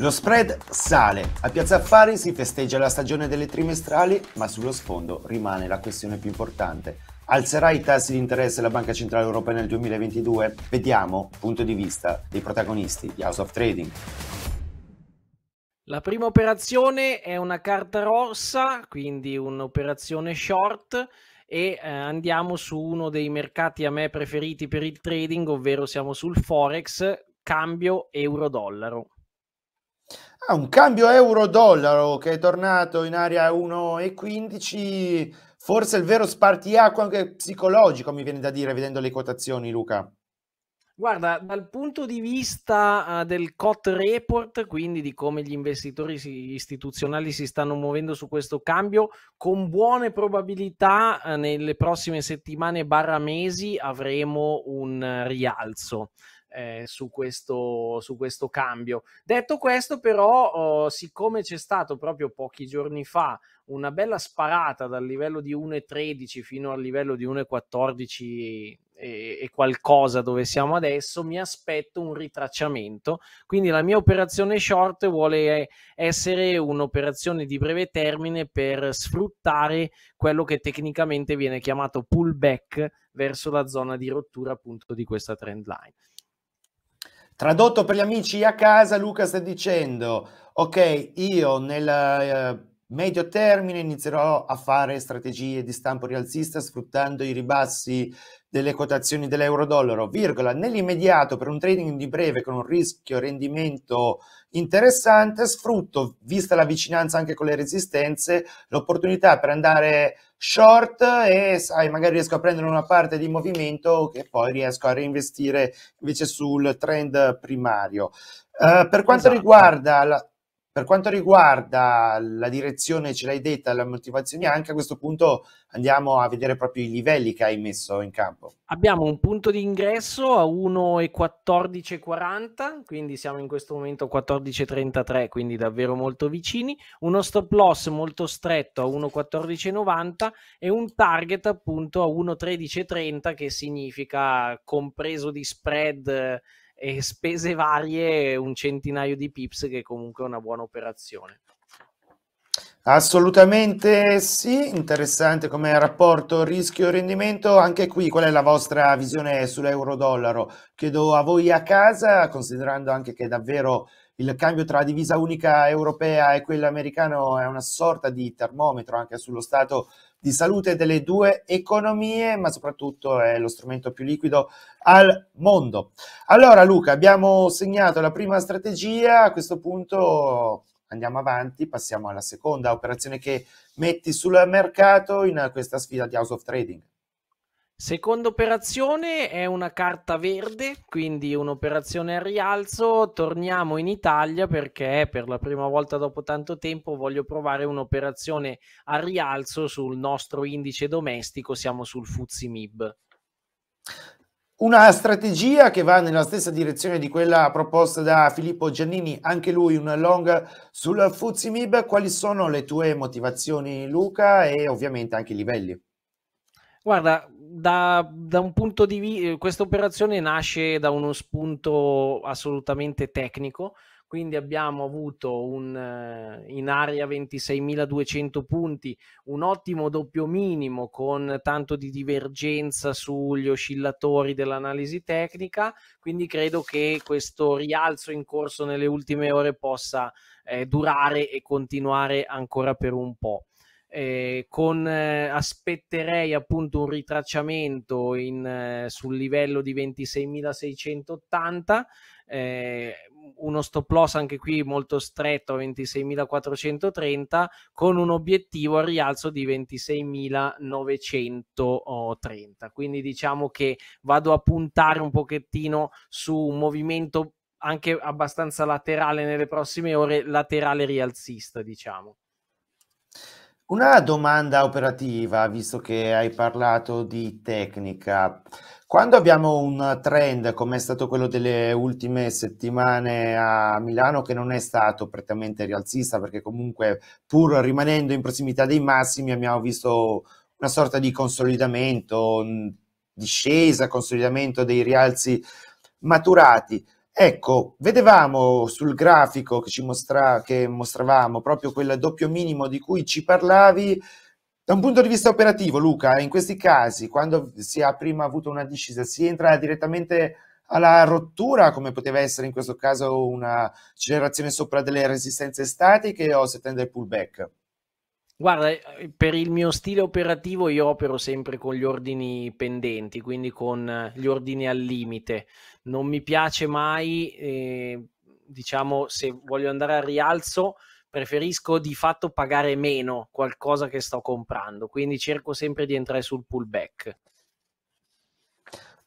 Lo spread sale, a Piazza Affari si festeggia la stagione delle trimestrali, ma sullo sfondo rimane la questione più importante. Alzerà i tassi di interesse la Banca Centrale Europea nel 2022? Vediamo punto di vista dei protagonisti di House of Trading. La prima operazione è una carta rossa, quindi un'operazione short e eh, andiamo su uno dei mercati a me preferiti per il trading, ovvero siamo sul Forex, cambio euro-dollaro. Ah, un cambio euro-dollaro che è tornato in area 1,15, forse il vero spartiacque anche psicologico, mi viene da dire, vedendo le quotazioni, Luca. Guarda, dal punto di vista uh, del COT report, quindi di come gli investitori si, istituzionali si stanno muovendo su questo cambio, con buone probabilità uh, nelle prossime settimane barra mesi avremo un uh, rialzo eh, su, questo, su, questo, cambio. Detto questo, però, oh, siccome c'è stato proprio pochi giorni fa una bella sparata dal livello di 1,13 fino al livello di 1,14 e, e qualcosa dove siamo adesso, mi aspetto un ritracciamento. Quindi la mia operazione short vuole essere un'operazione di breve termine per sfruttare quello che tecnicamente viene chiamato pullback verso la zona di rottura appunto di questa trend line. Tradotto per gli amici a casa, Luca sta dicendo, ok, io nel eh, medio termine inizierò a fare strategie di stampo rialzista sfruttando i ribassi delle quotazioni dell'euro-dollaro, virgola, nell'immediato per un trading di breve con un rischio rendimento interessante, sfrutto, vista la vicinanza anche con le resistenze, l'opportunità per andare short e sai, magari riesco a prendere una parte di movimento che poi riesco a reinvestire invece sul trend primario. Uh, per quanto esatto. riguarda la, per quanto riguarda la direzione, ce l'hai detta, la motivazione, anche a questo punto andiamo a vedere proprio i livelli che hai messo in campo. Abbiamo un punto di ingresso a 1,1440, quindi siamo in questo momento 14,33, quindi davvero molto vicini, uno stop loss molto stretto a 1,1490 e un target appunto a 1,1330 che significa compreso di spread e spese varie un centinaio di pips che comunque è una buona operazione. Assolutamente sì, interessante come rapporto rischio-rendimento. Anche qui, qual è la vostra visione sull'euro-dollaro? Chiedo a voi a casa, considerando anche che davvero il cambio tra divisa unica europea e quella americana è una sorta di termometro anche sullo stato di salute delle due economie, ma soprattutto è lo strumento più liquido al mondo. Allora Luca, abbiamo segnato la prima strategia, a questo punto andiamo avanti, passiamo alla seconda operazione che metti sul mercato in questa sfida di House of Trading. Seconda operazione è una carta verde, quindi un'operazione a rialzo. Torniamo in Italia perché per la prima volta dopo tanto tempo voglio provare un'operazione a rialzo sul nostro indice domestico, siamo sul Fuzzi MIB. Una strategia che va nella stessa direzione di quella proposta da Filippo Giannini, anche lui un long sul Fuzzi MIB. Quali sono le tue motivazioni Luca e ovviamente anche i livelli? Guarda, da, da, un punto di vista, eh, questa operazione nasce da uno spunto assolutamente tecnico, quindi abbiamo avuto un, eh, in area 26.200 punti, un ottimo doppio minimo con tanto di divergenza sugli oscillatori dell'analisi tecnica, quindi credo che questo rialzo in corso nelle ultime ore possa eh, durare e continuare ancora per un po' eh, con eh, aspetterei appunto un ritracciamento in, eh, sul livello di 26.680 eh, uno stop loss anche qui molto stretto a 26.430 con un obiettivo al rialzo di 26.930 quindi diciamo che vado a puntare un pochettino su un movimento anche abbastanza laterale nelle prossime ore laterale rialzista diciamo una domanda operativa, visto che hai parlato di tecnica. Quando abbiamo un trend come è stato quello delle ultime settimane a Milano, che non è stato prettamente rialzista, perché comunque pur rimanendo in prossimità dei massimi abbiamo visto una sorta di consolidamento, discesa, consolidamento dei rialzi maturati. Ecco, vedevamo sul grafico che, ci mostra, che mostravamo proprio quel doppio minimo di cui ci parlavi. Da un punto di vista operativo, Luca, in questi casi, quando si ha prima avuto una discesa, si entra direttamente alla rottura, come poteva essere in questo caso una generazione sopra delle resistenze statiche o si tende al pullback? Guarda, eh, per il mio stile operativo io opero sempre con gli ordini pendenti, quindi con eh, gli ordini al limite. Non mi piace mai, eh, diciamo, se voglio andare al rialzo, preferisco di fatto pagare meno qualcosa che sto comprando, quindi cerco sempre di entrare sul pullback.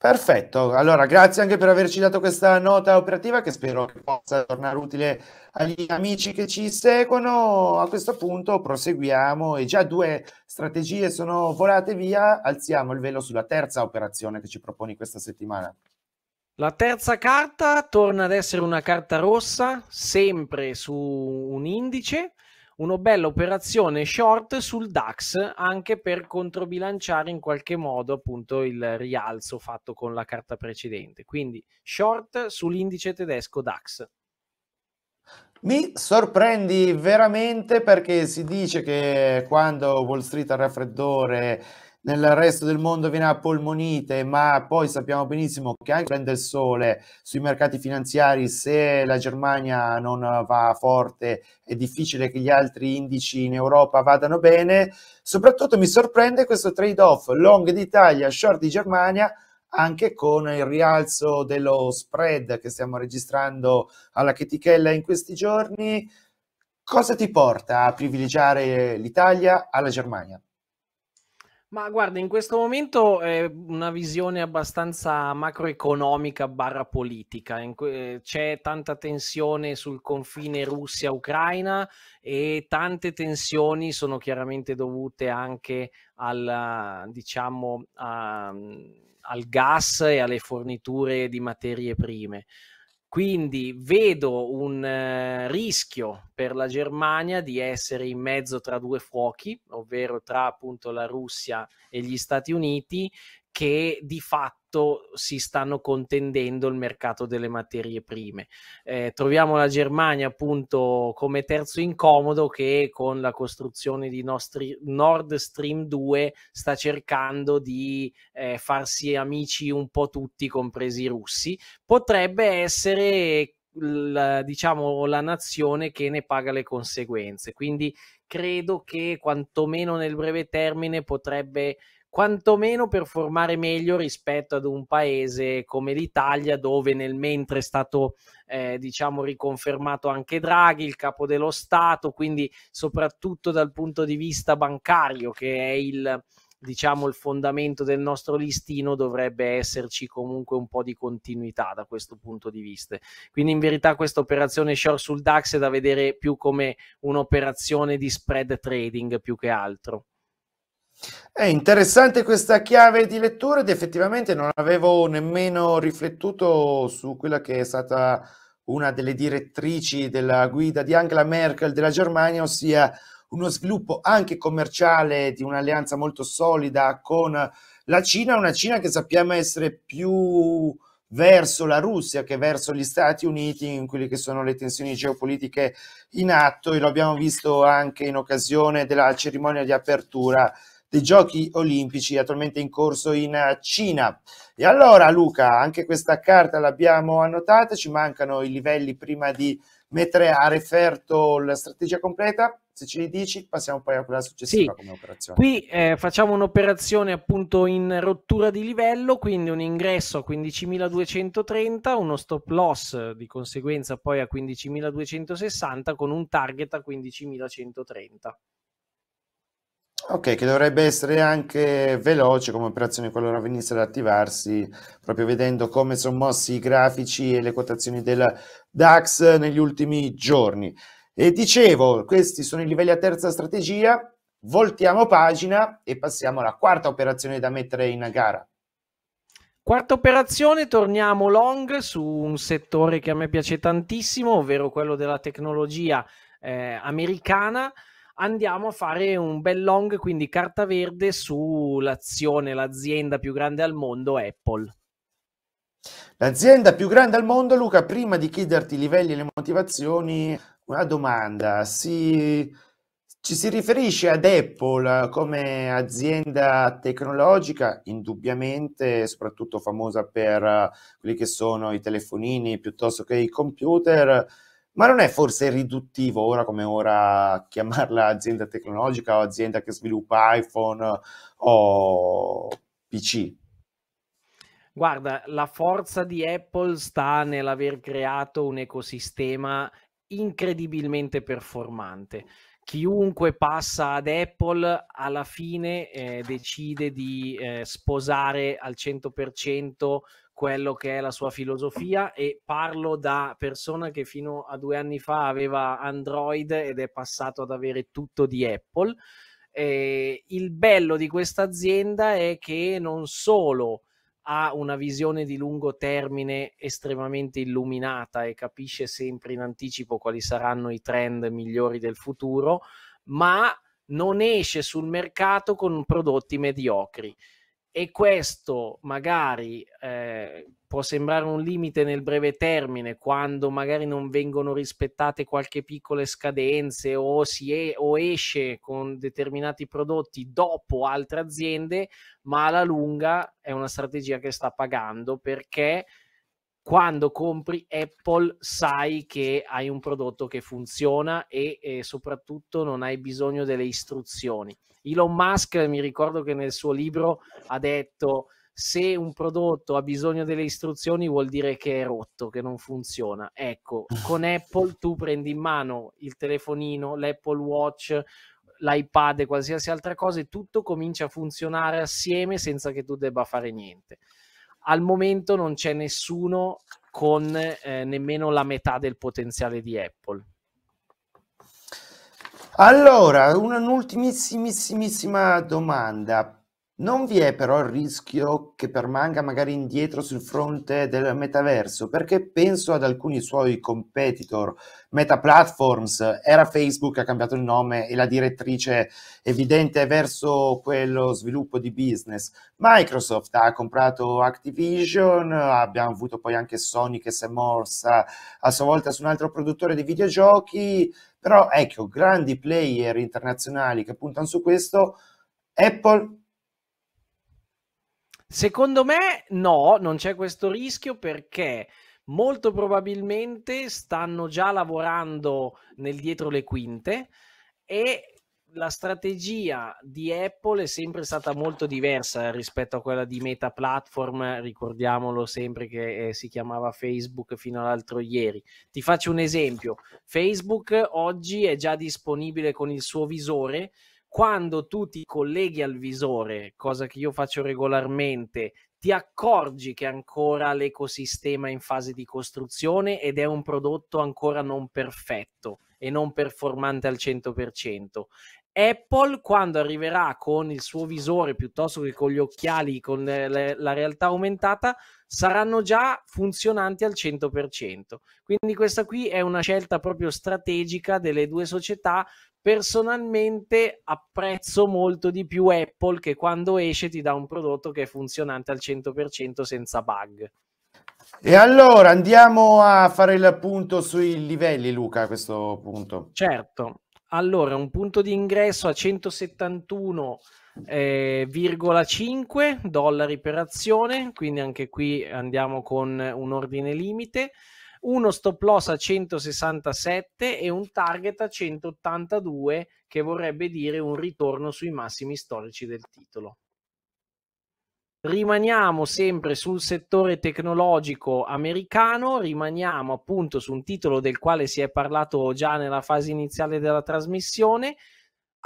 Perfetto, allora grazie anche per averci dato questa nota operativa che spero che possa tornare utile agli amici che ci seguono. A questo punto proseguiamo e già due strategie sono volate via, alziamo il velo sulla terza operazione che ci proponi questa settimana. La terza carta torna ad essere una carta rossa, sempre su un indice una bella operazione short sul DAX anche per controbilanciare in qualche modo appunto il rialzo fatto con la carta precedente. Quindi short sull'indice tedesco DAX. Mi sorprendi veramente perché si dice che quando Wall Street ha raffreddore nel resto del mondo viene a polmonite, ma poi sappiamo benissimo che anche prende il sole sui mercati finanziari, se la Germania non va forte è difficile che gli altri indici in Europa vadano bene. Soprattutto mi sorprende questo trade-off long d'Italia, short di Germania, anche con il rialzo dello spread che stiamo registrando alla chetichella in questi giorni. Cosa ti porta a privilegiare l'Italia alla Germania? Ma guarda, in questo momento è una visione abbastanza macroeconomica barra politica. Eh, c'è tanta tensione sul confine Russia-Ucraina e tante tensioni sono chiaramente dovute anche al, diciamo, a, al gas e alle forniture di materie prime. Quindi vedo un eh, rischio per la Germania di essere in mezzo tra due fuochi, ovvero tra appunto la Russia e gli Stati Uniti, che di fatto si stanno contendendo il mercato delle materie prime. Eh, troviamo la Germania appunto come terzo incomodo che con la costruzione di nostri, Nord Stream 2 sta cercando di eh, farsi amici un po' tutti, compresi i russi. Potrebbe essere la, diciamo la nazione che ne paga le conseguenze. Quindi credo che quantomeno nel breve termine potrebbe quantomeno performare meglio rispetto ad un paese come l'Italia dove nel mentre è stato eh, diciamo riconfermato anche Draghi, il capo dello Stato, quindi soprattutto dal punto di vista bancario che è il diciamo il fondamento del nostro listino dovrebbe esserci comunque un po' di continuità da questo punto di vista. Quindi in verità questa operazione short sul DAX è da vedere più come un'operazione di spread trading più che altro. È interessante questa chiave di lettura ed effettivamente non avevo nemmeno riflettuto su quella che è stata una delle direttrici della guida di Angela Merkel della Germania, ossia uno sviluppo anche commerciale di un'alleanza molto solida con la Cina, una Cina che sappiamo essere più verso la Russia che verso gli Stati Uniti in quelle che sono le tensioni geopolitiche in atto e lo abbiamo visto anche in occasione della cerimonia di apertura dei giochi olimpici attualmente in corso in eh, Cina. E allora Luca, anche questa carta l'abbiamo annotata, ci mancano i livelli prima di mettere a referto la strategia completa. Se ce li dici, passiamo poi a quella successiva sì. come operazione. Qui eh, facciamo un'operazione appunto in rottura di livello, quindi un ingresso a 15.230, uno stop loss di conseguenza poi a 15.260 con un target a 15.130. Ok, che dovrebbe essere anche veloce come operazione qualora venisse ad attivarsi, proprio vedendo come sono mossi i grafici e le quotazioni del DAX negli ultimi giorni. E dicevo, questi sono i livelli a terza strategia, voltiamo pagina e passiamo alla quarta operazione da mettere in gara. Quarta operazione, torniamo long su un settore che a me piace tantissimo, ovvero quello della tecnologia eh, americana andiamo a fare un bel long, quindi carta verde sull'azione, l'azienda più grande al mondo, Apple. L'azienda più grande al mondo, Luca, prima di chiederti i livelli e le motivazioni, una domanda. Si, ci si riferisce ad Apple come azienda tecnologica, indubbiamente, soprattutto famosa per eh, quelli che sono i telefonini piuttosto che i computer ma non è forse riduttivo ora come ora chiamarla azienda tecnologica o azienda che sviluppa iPhone o PC? Guarda, la forza di Apple sta nell'aver creato un ecosistema incredibilmente performante chiunque passa ad Apple alla fine eh, decide di eh, sposare al 100% quello che è la sua filosofia e parlo da persona che fino a due anni fa aveva Android ed è passato ad avere tutto di Apple. Eh, il bello di questa azienda è che non solo ha una visione di lungo termine estremamente illuminata e capisce sempre in anticipo quali saranno i trend migliori del futuro, ma non esce sul mercato con prodotti mediocri e questo magari eh, può sembrare un limite nel breve termine quando magari non vengono rispettate qualche piccole scadenze o, si è, o esce con determinati prodotti dopo altre aziende, ma alla lunga è una strategia che sta pagando perché quando compri Apple sai che hai un prodotto che funziona e, e, soprattutto non hai bisogno delle istruzioni. Elon Musk mi ricordo che nel suo libro ha detto se un prodotto ha bisogno delle istruzioni vuol dire che è rotto, che non funziona. Ecco, con Apple tu prendi in mano il telefonino, l'Apple Watch, l'iPad e qualsiasi altra cosa e tutto comincia a funzionare assieme senza che tu debba fare niente al momento non c'è nessuno con eh, nemmeno la metà del potenziale di Apple. Allora, un'ultimissimissima domanda. Non vi è però il rischio che permanga magari indietro sul fronte del metaverso, perché penso ad alcuni suoi competitor, Meta Platforms, era Facebook, che ha cambiato il nome e la direttrice evidente è verso quello sviluppo di business. Microsoft ha comprato Activision, abbiamo avuto poi anche Sony che si è morsa a sua volta su un altro produttore di videogiochi, però ecco, grandi player internazionali che puntano su questo. Apple Secondo me no, non c'è questo rischio perché molto probabilmente stanno già lavorando nel dietro le quinte e la strategia di Apple è sempre stata molto diversa rispetto a quella di Meta Platform, ricordiamolo sempre che eh, si chiamava Facebook fino all'altro ieri. Ti faccio un esempio, Facebook oggi è già disponibile con il suo visore quando tu ti colleghi al visore, cosa che io faccio regolarmente, ti accorgi che ancora l'ecosistema è in fase di costruzione ed è un prodotto ancora non perfetto e non performante al 100%. Apple quando arriverà con il suo visore piuttosto che con gli occhiali, con eh, le, la realtà aumentata, saranno già funzionanti al 100%. Quindi questa qui è una scelta proprio strategica delle due società personalmente apprezzo molto di più Apple che quando esce ti dà un prodotto che è funzionante al 100% senza bug. E allora andiamo a fare il punto sui livelli, Luca, a questo punto. Certo, allora un punto di ingresso a 171,5 eh, dollari per azione, quindi anche qui andiamo con un ordine limite uno stop loss a 167 e un target a 182 che vorrebbe dire un ritorno sui massimi storici del titolo. Rimaniamo sempre sul settore tecnologico americano, rimaniamo appunto su un titolo del quale si è parlato già nella fase iniziale della trasmissione,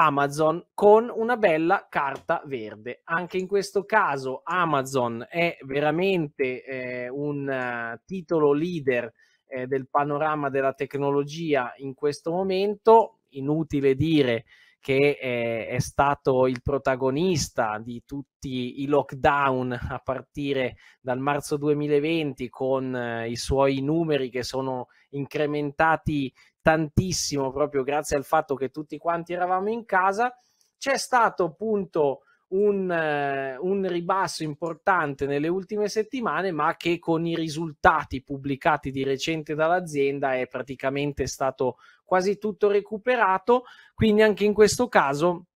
Amazon con una bella carta verde. Anche in questo caso Amazon è veramente eh, un eh, titolo leader eh, del panorama della tecnologia in questo momento. Inutile dire che eh, è stato il protagonista di tutti i lockdown a partire dal marzo 2020 con eh, i suoi numeri che sono incrementati tantissimo proprio grazie al fatto che tutti quanti eravamo in casa. C'è stato appunto un, eh, un, ribasso importante nelle ultime settimane, ma che con i risultati pubblicati di recente dall'azienda è praticamente stato quasi tutto recuperato. Quindi anche in questo caso,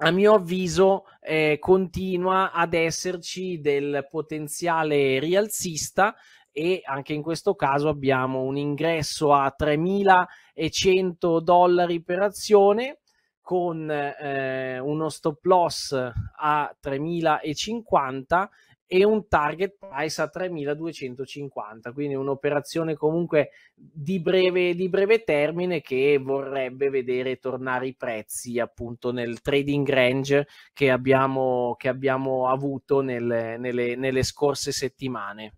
a mio avviso, eh, continua ad esserci del potenziale rialzista e anche in questo caso abbiamo un ingresso a 3.100 dollari per azione con eh, uno stop loss a 3.050 e un target price a 3.250, quindi un'operazione comunque di breve, di breve termine che vorrebbe vedere tornare i prezzi appunto nel trading range che abbiamo, che abbiamo avuto nel, nelle, nelle scorse settimane.